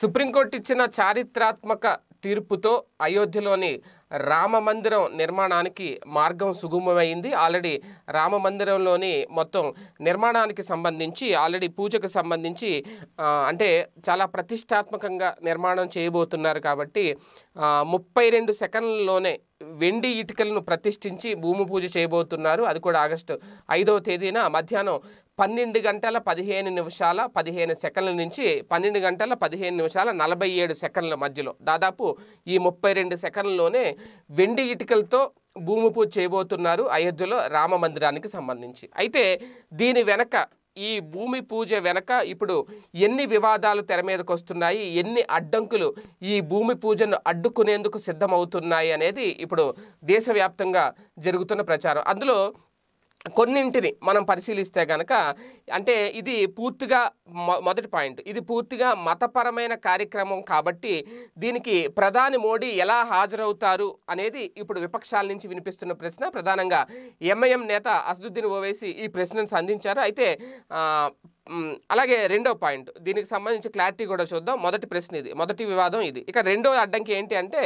supreme court ఇచ్చిన చారిత్రాత్మక తీర్పుతో అయోధ్యలోని రామ మందిరం నిర్మాణానికి మార్గం సుగమమైంది ఆల్రెడీ రామ మందిరంలోని మొత్తం నిర్మాణానికి సంబంధించి ఆల్రెడీ పూజకు సంబంధించి అంటే చాలా ప్రతిష్టాత్మకంగా నిర్మాణం చేయబోతున్నారు కాబట్టి ముప్పై రెండు సెకండ్లలోనే వెండి ఇటుకలను ప్రతిష్ఠించి భూమి పూజ చేయబోతున్నారు అది కూడా ఆగస్టు ఐదవ తేదీన మధ్యాహ్నం పన్నెండు గంటల పదిహేను నిమిషాల పదిహేను సెకండ్ల నుంచి పన్నెండు గంటల పదిహేను నిమిషాల నలభై ఏడు సెకండ్ల మధ్యలో దాదాపు ఈ ముప్పై రెండు సెకండ్లలోనే వెండి ఇటుకలతో భూమి పూజ చేయబోతున్నారు అయోధ్యలో రామ మందిరానికి సంబంధించి అయితే దీని వెనక ఈ భూమి పూజ వెనక ఇప్పుడు ఎన్ని వివాదాలు తెర మీదకు వస్తున్నాయి ఎన్ని అడ్డంకులు ఈ భూమి పూజను అడ్డుకునేందుకు సిద్ధమవుతున్నాయి అనేది ఇప్పుడు దేశవ్యాప్తంగా జరుగుతున్న ప్రచారం అందులో కొన్నింటిని మనం పరిశీలిస్తే కనుక అంటే ఇది పూర్తిగా మొదటి పాయింట్ ఇది పూర్తిగా మతపరమైన కార్యక్రమం కాబట్టి దీనికి ప్రధాని మోడీ ఎలా హాజరవుతారు అనేది ఇప్పుడు విపక్షాల నుంచి వినిపిస్తున్న ప్రశ్న ప్రధానంగా ఎంఐఎం నేత అసదుద్దీన్ ఓవైసీ ఈ ప్రశ్నను సంధించారు అయితే అలాగే రెండో పాయింట్ దీనికి సంబంధించి క్లారిటీ కూడా చూద్దాం మొదటి ప్రశ్న ఇది మొదటి వివాదం ఇది ఇక రెండో అడ్డంకి ఏంటి అంటే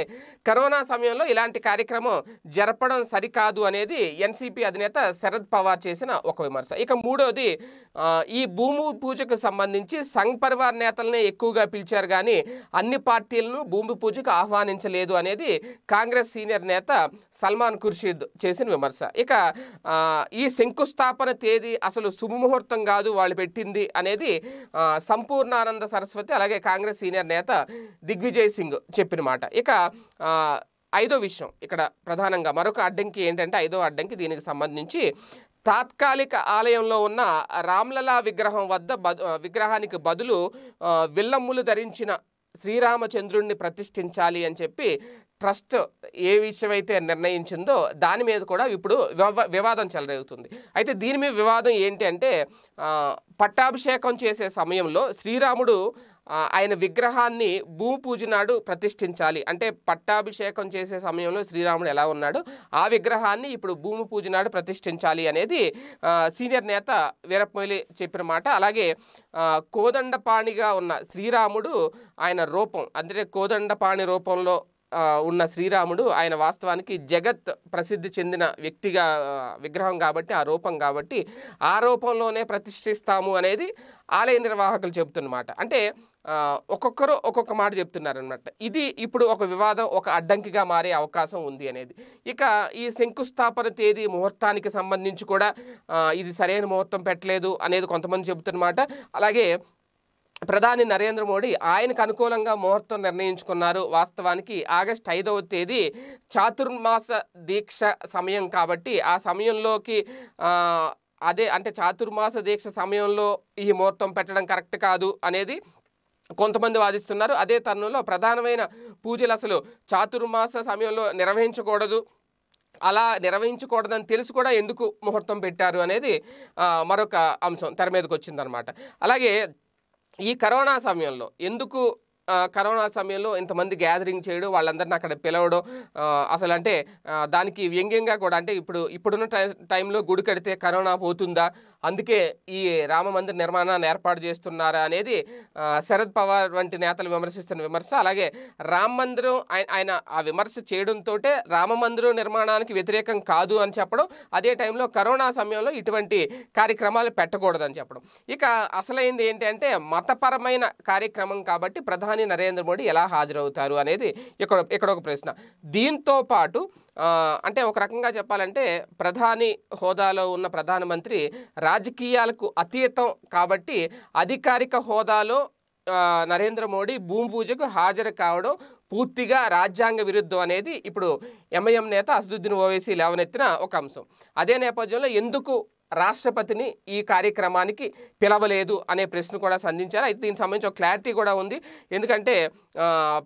కరోనా సమయంలో ఇలాంటి కార్యక్రమం జరపడం సరికాదు అనేది ఎన్సీపీ అధినేత శరద్ పవార్ చేసిన ఒక విమర్శ ఇక మూడోది ఈ భూమి పూజకు సంబంధించి సంఘ్ పరివార్ నేతలనే ఎక్కువగా పిలిచారు కానీ అన్ని పార్టీలను భూమి పూజకు ఆహ్వానించలేదు అనేది కాంగ్రెస్ సీనియర్ నేత సల్మాన్ ఖుర్షీద్ చేసిన విమర్శ ఇక ఈ శంకుస్థాపన తేదీ అసలు శుభముహూర్తం కాదు వాళ్ళు పెట్టింది చేసింది అనేది సంపూర్ణానంద సరస్వతి అలాగే కాంగ్రెస్ సీనియర్ నేత దిగ్విజయ్ సింగ్ చెప్పిన మాట ఇక ఐదో విషయం ఇక్కడ ప్రధానంగా మరొక అడ్డంకి ఏంటంటే ఐదో అడ్డంకి దీనికి సంబంధించి తాత్కాలిక ఆలయంలో ఉన్న రామ్లలా విగ్రహం వద్ద విగ్రహానికి బదులు విల్లమ్ములు ధరించిన శ్రీరామచంద్రుణ్ణి ప్రతిష్ఠించాలి అని చెప్పి ట్రస్ట్ ఏ విషయం అయితే నిర్ణయించిందో దాని మీద కూడా ఇప్పుడు వివాదం చెలరేగుతుంది అయితే దీని మీద వివాదం ఏంటి అంటే పట్టాభిషేకం చేసే సమయంలో శ్రీరాముడు ఆయన విగ్రహాన్ని భూమి పూజ నాడు ప్రతిష్ఠించాలి అంటే పట్టాభిషేకం చేసే సమయంలో శ్రీరాముడు ఎలా ఉన్నాడు ఆ విగ్రహాన్ని ఇప్పుడు భూమి పూజ నాడు ప్రతిష్ఠించాలి అనేది సీనియర్ నేత వీరప్మొయిలి చెప్పిన మాట అలాగే కోదండపాణిగా ఉన్న శ్రీరాముడు ఆయన రూపం అంటే కోదండపాణి రూపంలో ఉన్న శ్రీరాముడు ఆయన వాస్తవానికి జగత్ ప్రసిద్ధి చెందిన వ్యక్తిగా విగ్రహం కాబట్టి ఆ రూపం కాబట్టి ఆ రూపంలోనే ప్రతిష్ఠిస్తాము అనేది ఆలయ నిర్వాహకులు చెబుతున్నమాట అంటే ఒక్కొక్కరు ఒక్కొక్క మాట చెప్తున్నారనమాట ఇది ఇప్పుడు ఒక వివాదం ఒక అడ్డంకిగా మారే అవకాశం ఉంది అనేది ఇక ఈ శంకుస్థాపన తేదీ ముహూర్తానికి సంబంధించి కూడా ఇది సరైన ముహూర్తం పెట్టలేదు అనేది కొంతమంది చెబుతున్నమాట అలాగే ప్రధాని నరేంద్ర మోడీ ఆయనకు అనుకూలంగా ముహూర్తం నిర్ణయించుకున్నారు వాస్తవానికి ఆగస్ట్ ఐదవ తేదీ చాతుర్మాస దీక్ష సమయం కాబట్టి ఆ సమయంలోకి అదే అంటే చాతుర్మాస దీక్ష సమయంలో ఈ ముహూర్తం పెట్టడం కరెక్ట్ కాదు అనేది కొంతమంది వాదిస్తున్నారు అదే తరుణంలో ప్రధానమైన పూజలు అసలు చాతుర్మాస సమయంలో నిర్వహించకూడదు అలా నిర్వహించకూడదని తెలిసి కూడా ఎందుకు ముహూర్తం పెట్టారు అనేది మరొక అంశం తెర మీదకి వచ్చిందనమాట అలాగే ఈ కరోనా సమయంలో ఎందుకు కరోనా సమయంలో ఇంతమంది గ్యాదరింగ్ చేయడం వాళ్ళందరిని అక్కడ పిలవడం అసలు అంటే దానికి వ్యంగ్యంగా కూడా అంటే ఇప్పుడు ఇప్పుడున్న టైంలో గుడి కడితే కరోనా పోతుందా అందుకే ఈ రామ మందిర నిర్మాణాన్ని ఏర్పాటు చేస్తున్నారా అనేది శరద్ పవార్ వంటి నేతలు విమర్శిస్తున్న విమర్శ అలాగే రామ మందిరం ఆయన ఆ విమర్శ చేయడంతో రామ మందిరం నిర్మాణానికి వ్యతిరేకం కాదు అని చెప్పడం అదే టైంలో కరోనా సమయంలో ఇటువంటి కార్యక్రమాలు పెట్టకూడదని చెప్పడం ఇక అసలైంది ఏంటంటే మతపరమైన కార్యక్రమం కాబట్టి ప్రధాని నరేంద్ర మోడీ ఎలా హాజరవుతారు అనేది ఇక్కడ ఇక్కడ ఒక ప్రశ్న దీంతో పాటు అంటే ఒక రకంగా చెప్పాలంటే ప్రధాని హోదాలో ఉన్న ప్రధానమంత్రి రాజకీయాలకు అతీతం కాబట్టి అధికారిక హోదాలో నరేంద్ర మోడీ భూమి పూజకు హాజరు కావడం పూర్తిగా రాజ్యాంగ విరుద్ధం అనేది ఇప్పుడు ఎంఐఎం నేత అసదుద్దీన్ ఓవైసీ లేవనెత్తిన ఒక అంశం అదే నేపథ్యంలో ఎందుకు రాష్ట్రపతిని ఈ కార్యక్రమానికి పిలవలేదు అనే ప్రశ్న కూడా సంధించారు అయితే దీనికి సంబంధించి ఒక క్లారిటీ కూడా ఉంది ఎందుకంటే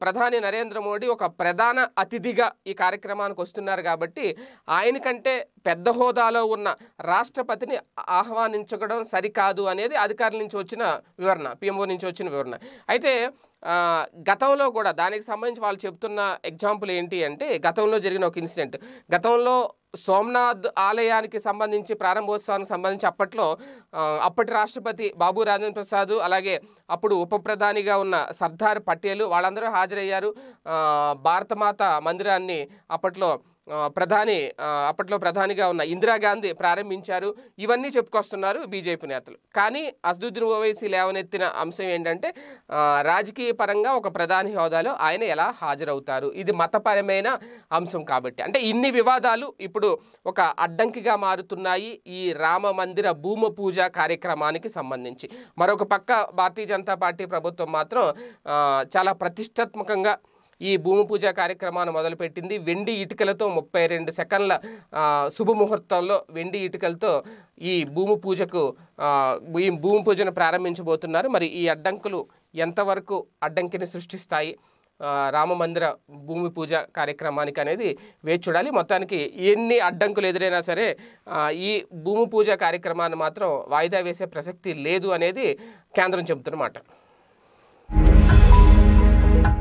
ప్రధాని నరేంద్ర మోడీ ఒక ప్రధాన అతిథిగా ఈ కార్యక్రమానికి వస్తున్నారు కాబట్టి ఆయన కంటే పెద్ద హోదాలో ఉన్న రాష్ట్రపతిని ఆహ్వానించడం సరికాదు అనేది అధికారుల నుంచి వచ్చిన వివరణ పిఎంఓ నుంచి వచ్చిన వివరణ అయితే గతంలో కూడా దానికి సంబంధించి వాళ్ళు చెప్తున్న ఎగ్జాంపుల్ ఏంటి అంటే గతంలో జరిగిన ఒక ఇన్సిడెంట్ గతంలో సోమనాథ్ ఆలయానికి సంబంధించి ప్రారంభోత్సవానికి సంబంధించి అప్పట్లో అప్పటి రాష్ట్రపతి బాబు రాజేంద్ర ప్రసాద్ అలాగే అప్పుడు ఉప ప్రధానిగా ఉన్న సర్దార్ పటేలు వాళ్ళందరూ హాజరయ్యారు భారతమాత మందిరాన్ని అప్పట్లో ప్రధాని అప్పట్లో ప్రధానిగా ఉన్న ఇందిరాగాంధీ ప్రారంభించారు ఇవన్నీ చెప్పుకొస్తున్నారు బీజేపీ నేతలు కానీ అసదుద్దీన్ ఓవైసీ లేవనెత్తిన అంశం ఏంటంటే రాజకీయ పరంగా ఒక ప్రధాని హోదాలో ఆయన ఎలా హాజరవుతారు ఇది మతపరమైన అంశం కాబట్టి అంటే ఇన్ని వివాదాలు ఇప్పుడు ఒక అడ్డంకిగా మారుతున్నాయి ఈ రామ మందిర భూమ పూజ కార్యక్రమానికి సంబంధించి మరొక పక్క భారతీయ జనతా పార్టీ ప్రభుత్వం మాత్రం చాలా ప్రతిష్టాత్మకంగా ఈ భూమి పూజ కార్యక్రమాన్ని మొదలుపెట్టింది వెండి ఇటుకలతో ముప్పై రెండు సెకండ్ల శుభముహూర్తంలో వెండి ఇటుకలతో ఈ భూమి పూజకు ఈ భూమి పూజను ప్రారంభించబోతున్నారు మరి ఈ అడ్డంకులు ఎంతవరకు అడ్డంకిని సృష్టిస్తాయి రామ మందిర భూమి పూజ కార్యక్రమానికి అనేది వేచి చూడాలి మొత్తానికి ఎన్ని అడ్డంకులు ఎదురైనా సరే ఈ భూమి పూజ కార్యక్రమాన్ని మాత్రం వాయిదా వేసే ప్రసక్తి లేదు అనేది కేంద్రం చెబుతున్నమాట